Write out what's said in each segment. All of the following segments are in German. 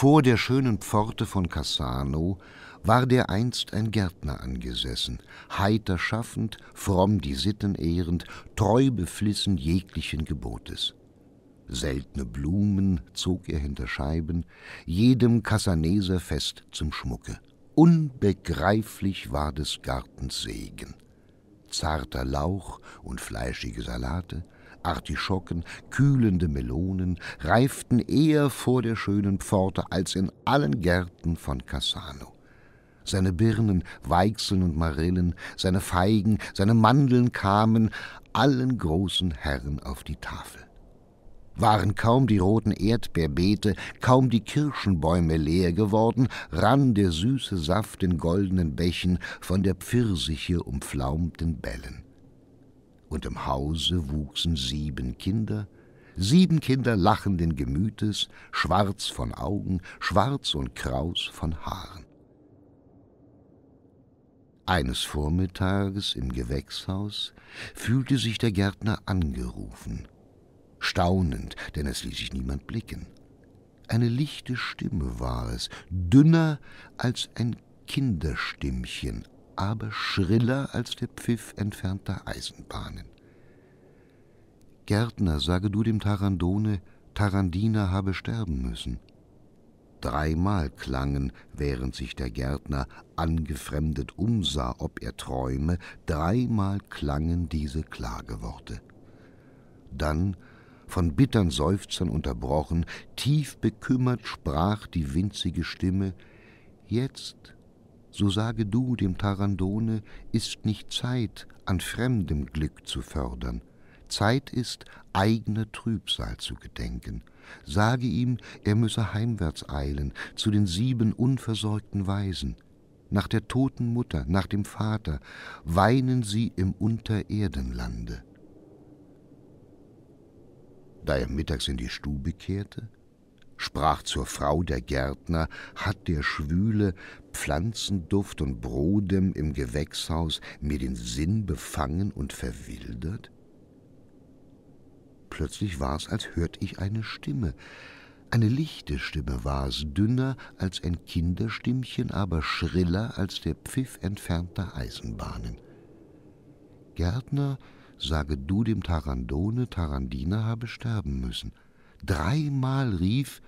Vor der schönen Pforte von Cassano war dereinst ein Gärtner angesessen, heiter schaffend, fromm die Sitten ehrend, treu beflissen jeglichen Gebotes. Seltene Blumen zog er hinter Scheiben, jedem Kassaneser fest zum Schmucke. Unbegreiflich war des Gartens Segen. Zarter Lauch und fleischige Salate, Artischocken, kühlende Melonen reiften eher vor der schönen Pforte als in allen Gärten von Cassano. Seine Birnen, Weichseln und Marillen, seine Feigen, seine Mandeln kamen allen großen Herren auf die Tafel. Waren kaum die roten Erdbeerbeete, kaum die Kirschenbäume leer geworden, rann der süße Saft in goldenen Bächen von der Pfirsiche umflaumten Bällen und im Hause wuchsen sieben Kinder, sieben Kinder lachenden Gemütes, schwarz von Augen, schwarz und kraus von Haaren. Eines Vormittages im Gewächshaus fühlte sich der Gärtner angerufen, staunend, denn es ließ sich niemand blicken. Eine lichte Stimme war es, dünner als ein Kinderstimmchen, aber schriller als der Pfiff entfernter Eisenbahnen. Gärtner, sage du dem Tarandone, Tarandina habe sterben müssen. Dreimal klangen, während sich der Gärtner angefremdet umsah, ob er träume, dreimal klangen diese Klageworte. Dann, von bittern Seufzern unterbrochen, tief bekümmert sprach die winzige Stimme Jetzt so sage du dem Tarandone, ist nicht Zeit, an fremdem Glück zu fördern. Zeit ist, eigener Trübsal zu gedenken. Sage ihm, er müsse heimwärts eilen, zu den sieben unversorgten Waisen. Nach der toten Mutter, nach dem Vater, weinen sie im Untererdenlande. Da er mittags in die Stube kehrte, sprach zur Frau der Gärtner, hat der Schwüle Pflanzenduft und Brodem im Gewächshaus mir den Sinn befangen und verwildert? Plötzlich war es, als hörte ich eine Stimme. Eine lichte Stimme war es, dünner als ein Kinderstimmchen, aber schriller als der Pfiff entfernter Eisenbahnen. Gärtner, sage du dem Tarandone, Tarandina habe sterben müssen. Dreimal rief,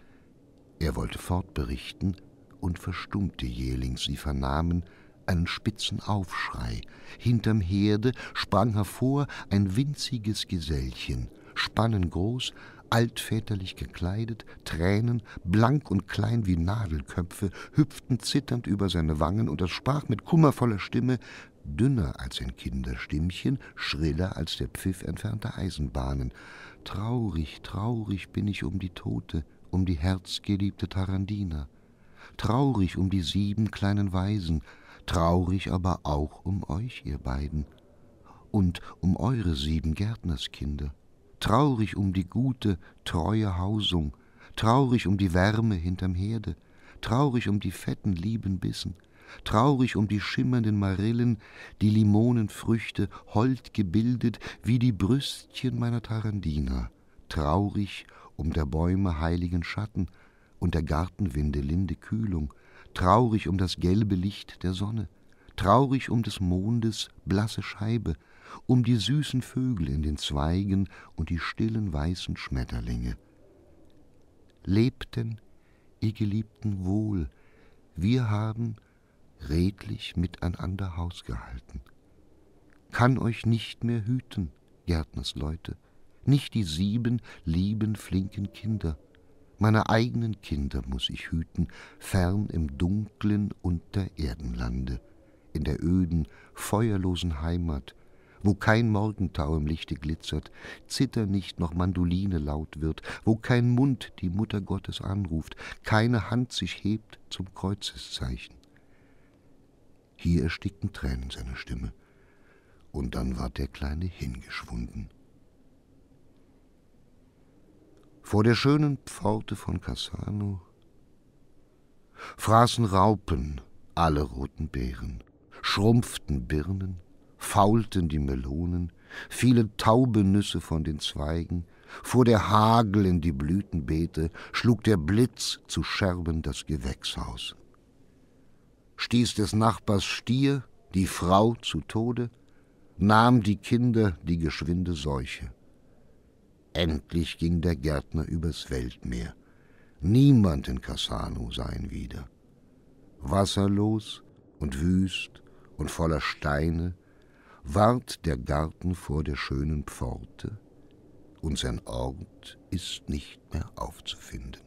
er wollte fortberichten, und verstummte jählings. Sie vernahmen einen spitzen Aufschrei. Hinterm Herde sprang hervor ein winziges Gesellchen, spannengroß, altväterlich gekleidet, Tränen, blank und klein wie Nadelköpfe, hüpften zitternd über seine Wangen, und er sprach mit kummervoller Stimme, dünner als ein Kinderstimmchen, schriller als der Pfiff entfernter Eisenbahnen. Traurig, traurig bin ich um die Tote, um die herzgeliebte Tarandina traurig um die sieben kleinen Waisen, traurig aber auch um euch, ihr beiden, und um eure sieben Gärtnerskinder, traurig um die gute, treue Hausung, traurig um die Wärme hinterm Herde, traurig um die fetten, lieben Bissen, traurig um die schimmernden Marillen, die Limonenfrüchte, hold gebildet wie die Brüstchen meiner Tarandina, traurig um der Bäume heiligen Schatten, und der Gartenwinde linde Kühlung, traurig um das gelbe Licht der Sonne, traurig um des Mondes blasse Scheibe, um die süßen Vögel in den Zweigen und die stillen weißen Schmetterlinge. Lebten, ihr Geliebten, wohl, wir haben redlich miteinander Haus gehalten. Kann euch nicht mehr hüten, Gärtnersleute, nicht die sieben lieben, flinken Kinder, meine eigenen Kinder muß ich hüten, fern im dunklen Untererdenlande, in der öden, feuerlosen Heimat, wo kein Morgentau im Lichte glitzert, zitter nicht noch Mandoline laut wird, wo kein Mund die Mutter Gottes anruft, keine Hand sich hebt zum Kreuzeszeichen. Hier erstickten Tränen seine Stimme, und dann war der Kleine hingeschwunden. Vor der schönen Pforte von Cassano fraßen Raupen alle roten Beeren, schrumpften Birnen, faulten die Melonen, fielen Taubenüsse von den Zweigen, fuhr der Hagel in die Blütenbeete, schlug der Blitz zu Scherben das Gewächshaus. Stieß des Nachbars Stier die Frau zu Tode, nahm die Kinder die geschwinde Seuche. Endlich ging der Gärtner übers Weltmeer. Niemand in Cassano sah ihn wieder. Wasserlos und wüst und voller Steine ward der Garten vor der schönen Pforte, und sein Ort ist nicht mehr aufzufinden.